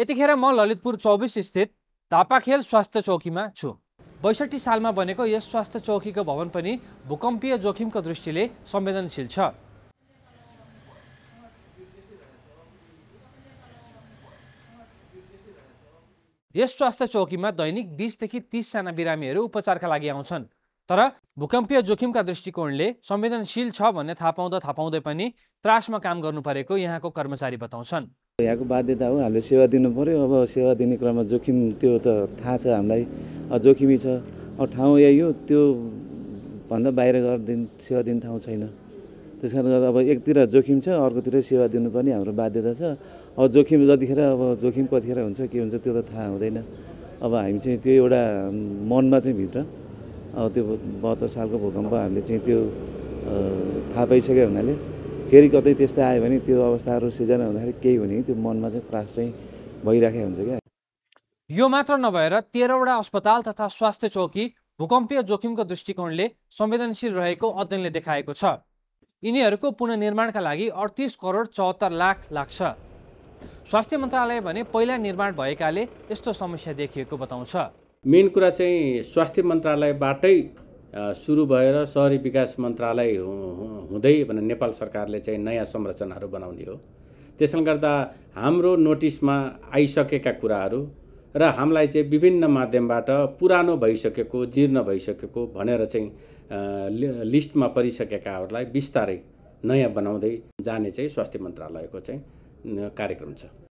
यतिखेर म ललितपुर चौबिस स्थित धापाखेल स्वास्थ्य चौकीमा छु बैसठी सालमा बनेको यस स्वास्थ्य चौकीको भवन पनि भूकम्पीय जोखिमको दृष्टिले संवेदनशील छ यस स्वास्थ्य चौकीमा दैनिक बिसदेखि तिसजना बिरामीहरू उपचारका लागि आउँछन् तर भूकम्पीय जोखिमका दृष्टिकोणले संवेदनशील छ भन्ने थाहा पाउँदा थाहा पाउँदै पनि त्रासमा काम गर्नु परेको यहाँको कर्मचारी बताउँछन् यहाँको बाध्यता हो हामीले सेवा दिनु पऱ्यो अब सेवा दिने क्रममा जोखिम त्यो त थाहा छ हामीलाई जोखिमी छ अब ठाउँ यही हो त्यो भन्दा बाहिर गएर दिन सेवा दिने ठाउँ छैन त्यस कारण गर्दा अब एकतिर जोखिम छ अर्कोतिर सेवा दिनुपर्ने हाम्रो बाध्यता छ अब जोखिम जतिखेर अब जोखिम कतिखेर हुन्छ के हुन्छ त्यो त थाहा हुँदैन अब हामी चाहिँ त्यो एउटा मनमा चाहिँ भित्र अब त्यो बहत्तर सालको भूकम्प हामीले चाहिँ त्यो थाहा पाइसक्यो हुनाले फेरि कतै त्यस्तो आयो भने त्यो अवस्थाहरू सिर्जना हुँदाखेरि केही हुने त्यो मनमा चाहिँ त्रास चाहिँ भइराखेको हुन्छ क्या यो मात्र नभएर तेह्रवटा अस्पताल तथा स्वास्थ्य चौकी भूकम्पीय जोखिमको दृष्टिकोणले संवेदनशील रहेको अध्ययनले देखाएको छ यिनीहरूको पुननिर्माणका लागि अडतिस करोड चौहत्तर लाख लाग्छ स्वास्थ्य मन्त्रालय भने पहिला निर्माण भएकाले यस्तो समस्या देखिएको बताउँछ मेन कुरा चाहिँ स्वास्थ्य मन्त्रालयबाटै सुरु भएर सहरी विकास मन्त्रालय हुँदै भने नेपाल सरकारले चाहिँ नयाँ संरचनाहरू बनाउने हो त्यसले गर्दा हाम्रो नोटिसमा आइसकेका कुराहरू र हामीलाई चाहिँ विभिन्न माध्यमबाट पुरानो भइसकेको जीर्ण भइसकेको भनेर चाहिँ लिस्टमा परिसकेकाहरूलाई बिस्तारै नयाँ बनाउँदै जाने चाहिँ स्वास्थ्य मन्त्रालयको चाहिँ कार्यक्रम छ